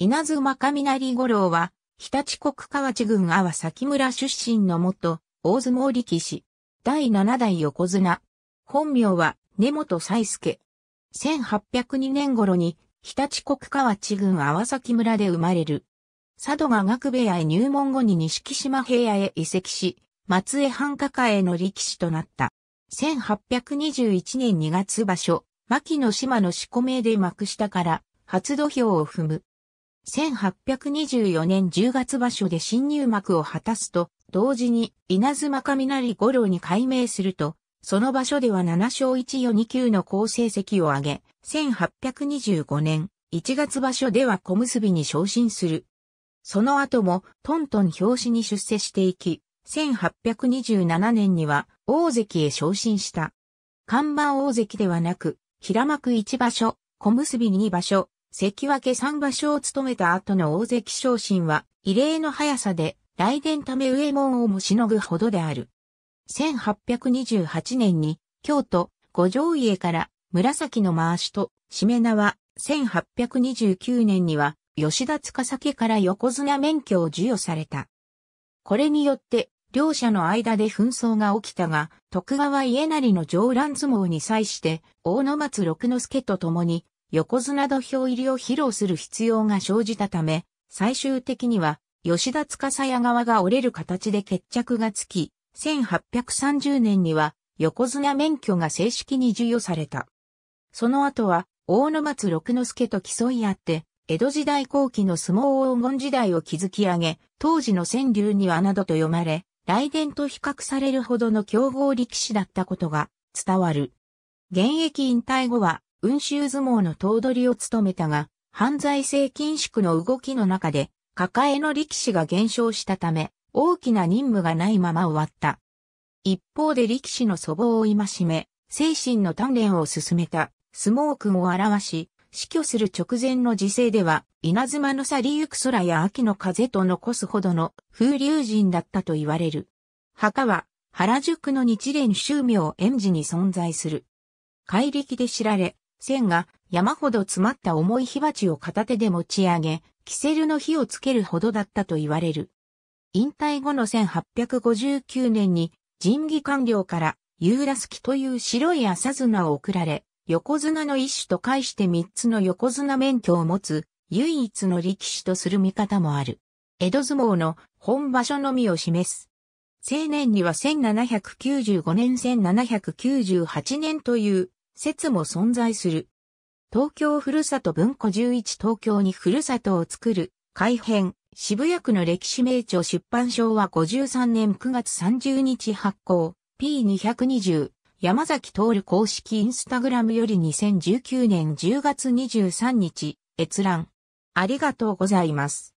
稲妻雷五郎は、日立国河内郡阿波崎村出身の元、大相撲力士。第七代横綱。本名は、根本斎介。1802年頃に、日立国河内郡阿波崎村で生まれる。佐渡が学部屋へ入門後に西木島平野へ移籍し、松江半下への力士となった。1821年2月場所、牧野島の四股名で幕下から、初土俵を踏む。1824年10月場所で新入幕を果たすと、同時に稲妻雷五郎に改名すると、その場所では7勝1 4 2級の好成績を挙げ、1825年1月場所では小結に昇進する。その後もトントン表紙に出世していき、1827年には大関へ昇進した。看板大関ではなく、平幕1場所、小結2場所、関脇三場所を務めた後の大関昇進は、異例の速さで、来年ため上門をもしのぐほどである。1828年に、京都、五条家から、紫の回しと、しめ縄、1829年には、吉田司家から横綱免許を授与された。これによって、両者の間で紛争が起きたが、徳川家成の上乱相撲に際して、大野松六之助と共に、横綱土俵入りを披露する必要が生じたため、最終的には、吉田司屋側が折れる形で決着がつき、1830年には横綱免許が正式に授与された。その後は、大野松六之助と競い合って、江戸時代後期の相撲黄金時代を築き上げ、当時の川柳にはなどと読まれ、来伝と比較されるほどの強豪力士だったことが伝わる。現役引退後は運州相撲の頭取を務めたが、犯罪性禁縮の動きの中で、抱えの力士が減少したため、大きな任務がないまま終わった。一方で力士の祖母を戒め、精神の鍛錬を進めた、相撲君を表し、死去する直前の時世では、稲妻の去りゆく空や秋の風と残すほどの風流人だったと言われる。墓は、原宿の日蓮宗明園寺に存在する。怪力で知られ、線が山ほど詰まった重い火鉢を片手で持ち上げ、キセルの火をつけるほどだったと言われる。引退後の1859年に人技官僚からユーラスキという白い浅綱を贈られ、横綱の一種と介して三つの横綱免許を持つ唯一の力士とする見方もある。江戸相撲の本場所のみを示す。青年には1795年1798年という説も存在する。東京ふるさと文庫11東京にふるさとを作る、改編、渋谷区の歴史名著出版賞は53年9月30日発行、P220、山崎徹公式インスタグラムより2019年10月23日、閲覧。ありがとうございます。